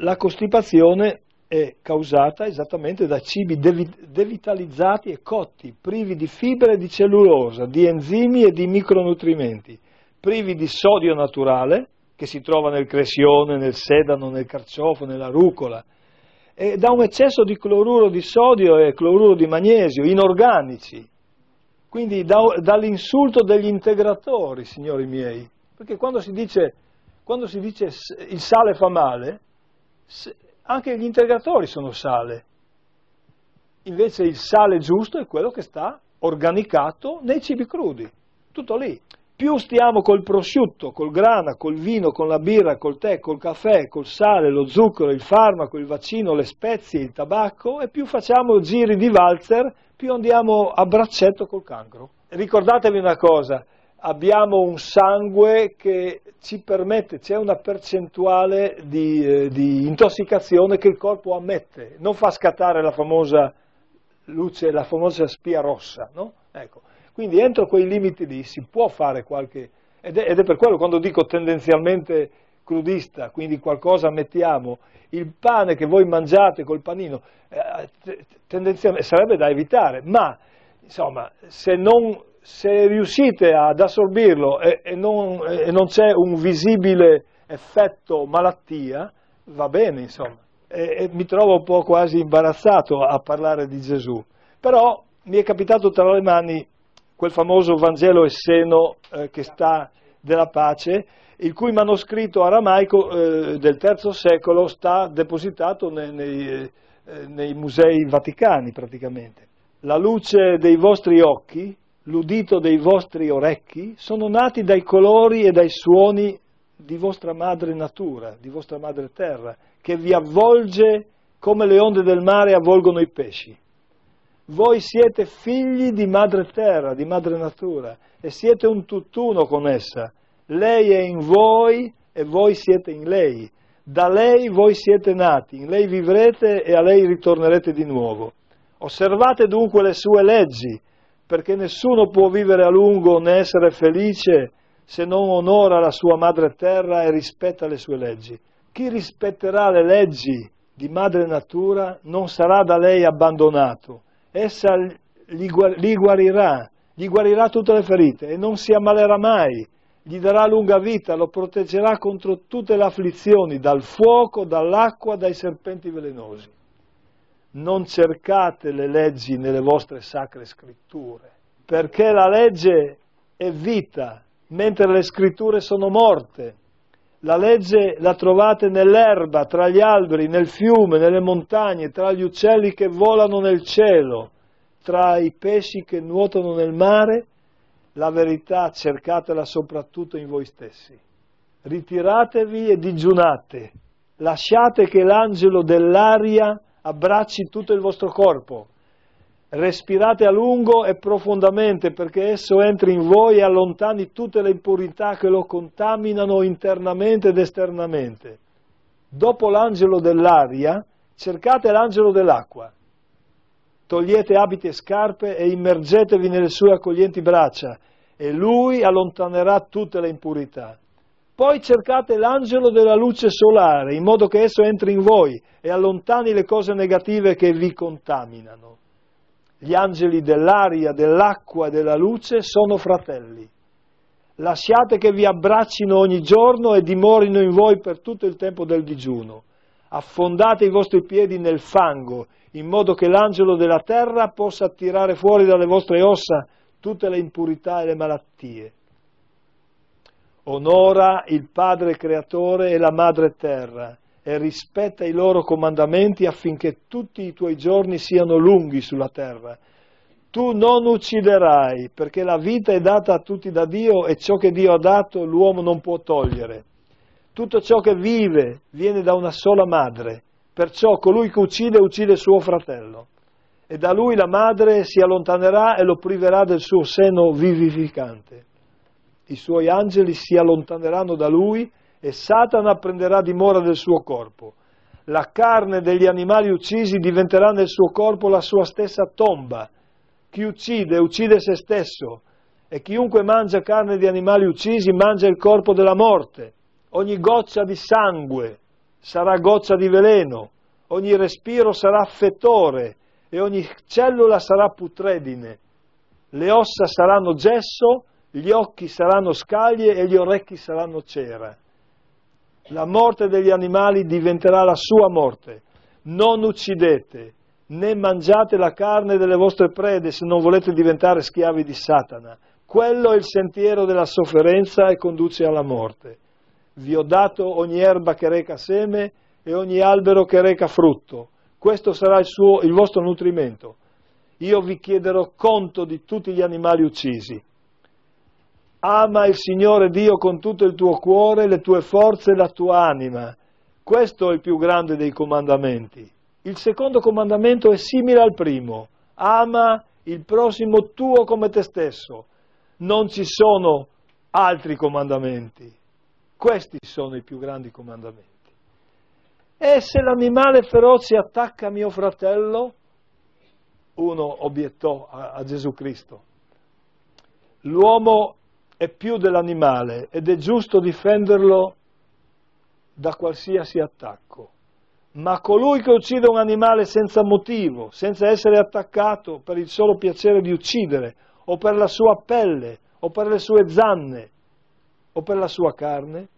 la costipazione è causata esattamente da cibi devitalizzati e cotti, privi di fibre e di cellulosa, di enzimi e di micronutrimenti, privi di sodio naturale, che si trova nel crescione, nel sedano, nel carciofo, nella rucola, e da un eccesso di cloruro di sodio e cloruro di magnesio, inorganici, quindi da, dall'insulto degli integratori, signori miei, perché quando si dice, quando si dice il sale fa male, anche gli integratori sono sale. Invece il sale giusto è quello che sta organicato nei cibi crudi, tutto lì. Più stiamo col prosciutto, col grana, col vino, con la birra, col tè, col caffè, col sale, lo zucchero, il farmaco, il vaccino, le spezie, il tabacco, e più facciamo giri di valzer, più andiamo a braccetto col cancro. Ricordatevi una cosa, abbiamo un sangue che ci permette, c'è una percentuale di, eh, di, intossicazione che il corpo ammette, non fa scattare la famosa luce, la famosa spia rossa, no? ecco. Quindi entro quei limiti lì si può fare qualche, ed è, ed è per quello quando dico tendenzialmente crudista, quindi qualcosa mettiamo, il pane che voi mangiate col panino eh, tendenzialmente sarebbe da evitare, ma insomma se non se riuscite ad assorbirlo e, e, non, non c'è un visibile effetto malattia, va bene, insomma. E, e mi trovo un po' quasi imbarazzato a parlare di Gesù. Però mi è capitato tra le mani quel famoso Vangelo esseno eh, che sta della pace, il cui manoscritto aramaico eh, del III secolo sta depositato nei, nei, eh, nei musei vaticani praticamente. La luce dei vostri occhi l'udito dei vostri orecchi sono nati dai colori e dai suoni di vostra madre natura, di vostra madre terra, che vi avvolge come le onde del mare avvolgono i pesci. Voi siete figli di madre terra, di madre natura, e siete un tutt'uno con essa. Lei è in voi e voi siete in lei. Da lei voi siete nati, in lei vivrete e a lei ritornerete di nuovo. Osservate dunque le sue leggi perché nessuno può vivere a lungo né essere felice se non onora la sua madre terra e rispetta le sue leggi. Chi rispetterà le leggi di madre natura non sarà da lei abbandonato, essa li, li guarirà, gli guarirà tutte le ferite e non si ammalerà mai, gli darà lunga vita, lo proteggerà contro tutte le afflizioni, dal fuoco, dall'acqua, dai serpenti velenosi non cercate le leggi nelle vostre sacre scritture, perché la legge è vita, mentre le scritture sono morte. La legge la trovate nell'erba, tra gli alberi, nel fiume, nelle montagne, tra gli uccelli che volano nel cielo, tra i pesci che nuotano nel mare. La verità cercatela soprattutto in voi stessi. Ritiratevi e digiunate. Lasciate che l'angelo dell'aria abbracci tutto il vostro corpo. Respirate a lungo e profondamente perché esso entri in voi e allontani tutte le impurità che lo contaminano internamente ed esternamente. Dopo l'angelo dell'aria, cercate l'angelo dell'acqua. Togliete abiti e scarpe e immergetevi nelle sue accoglienti braccia e lui allontanerà tutte le impurità. Poi cercate l'angelo della luce solare, in modo che esso entri in voi e allontani le cose negative che vi contaminano. Gli angeli dell'aria, dell'acqua e della luce sono fratelli. Lasciate che vi abbraccino ogni giorno e dimorino in voi per tutto il tempo del digiuno. Affondate i vostri piedi nel fango, in modo che l'angelo della terra possa tirare fuori dalle vostre ossa tutte le impurità e le malattie onora il Padre Creatore e la Madre Terra e rispetta i loro comandamenti affinché tutti i tuoi giorni siano lunghi sulla terra. Tu non ucciderai, perché la vita è data a tutti da Dio e ciò che Dio ha dato l'uomo non può togliere. Tutto ciò che vive viene da una sola madre, perciò colui che uccide uccide suo fratello. E da lui la madre si allontanerà e lo priverà del suo seno vivificante i suoi angeli si allontaneranno da lui e Satana prenderà dimora del suo corpo. La carne degli animali uccisi diventerà nel suo corpo la sua stessa tomba. Chi uccide, uccide se stesso. E chiunque mangia carne di animali uccisi, mangia il corpo della morte. Ogni goccia di sangue sarà goccia di veleno, ogni respiro sarà fetore e ogni cellula sarà putredine. Le ossa saranno gesso gli occhi saranno scaglie e gli orecchi saranno cera. La morte degli animali diventerà la sua morte. Non uccidete, né mangiate la carne delle vostre prede se non volete diventare schiavi di Satana. Quello è il sentiero della sofferenza e conduce alla morte. Vi ho dato ogni erba che reca seme e ogni albero che reca frutto. Questo sarà il, suo, il vostro nutrimento. Io vi chiederò conto di tutti gli animali uccisi ama il Signore Dio con tutto il tuo cuore, le tue forze e la tua anima. Questo è il più grande dei comandamenti. Il secondo comandamento è simile al primo. Ama il prossimo tuo come te stesso. Non ci sono altri comandamenti. Questi sono i più grandi comandamenti. E se l'animale feroce attacca mio fratello? Uno obiettò a, a Gesù Cristo. L'uomo è più dell'animale ed è giusto difenderlo da qualsiasi attacco. Ma colui che uccide un animale senza motivo, senza essere attaccato per il solo piacere di uccidere, o per la sua pelle, o per le sue zanne, o per la sua carne,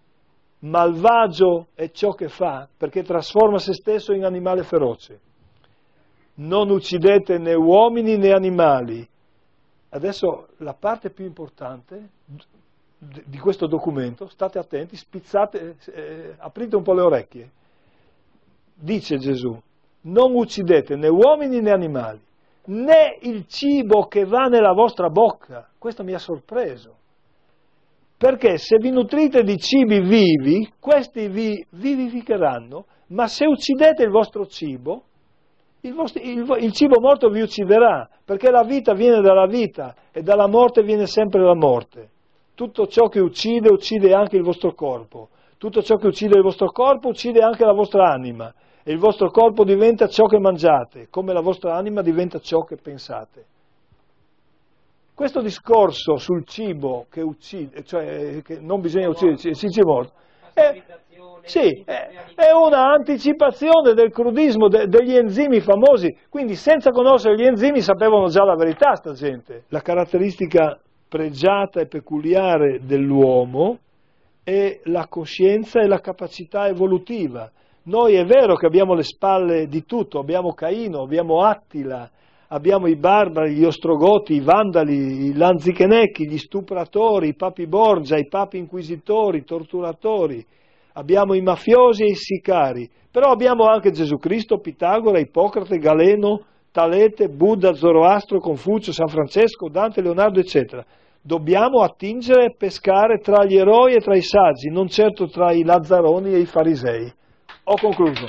malvagio è ciò che fa perché trasforma se stesso in animale feroce. Non uccidete né uomini né animali. Adesso la parte più importante di questo documento, state attenti, spizzate, eh, aprite un po' le orecchie. Dice Gesù, non uccidete né uomini né animali, né il cibo che va nella vostra bocca. Questo mi ha sorpreso. Perché se vi nutrite di cibi vivi, questi vi vivificheranno, ma se uccidete il vostro cibo, il, vostro, il, il cibo morto vi ucciderà, perché la vita viene dalla vita e dalla morte viene sempre la morte tutto ciò che uccide uccide anche il vostro corpo, tutto ciò che uccide il vostro corpo uccide anche la vostra anima e il vostro corpo diventa ciò che mangiate, come la vostra anima diventa ciò che pensate. Questo discorso sul cibo che uccide, cioè che non bisogna uccidere il cibo morto, è, sì, è, è una anticipazione del crudismo de, degli enzimi famosi, quindi senza conoscere gli enzimi sapevano già la verità sta gente, la caratteristica pregiata e peculiare dell'uomo è la coscienza e la capacità evolutiva. Noi è vero che abbiamo le spalle di tutto, abbiamo Caino, abbiamo Attila, abbiamo i barbari, gli ostrogoti, i vandali, i lanzichenecchi, gli stupratori, i papi Borgia, i papi inquisitori, i torturatori, abbiamo i mafiosi e i sicari, però abbiamo anche Gesù Cristo, Pitagora, Ippocrate, Galeno, Talete, Buddha, Zoroastro, Confucio, San Francesco, Dante, Leonardo, eccetera. Dobbiamo attingere e pescare tra gli eroi e tra i saggi, non certo tra i lazzaroni e i farisei. Ho concluso.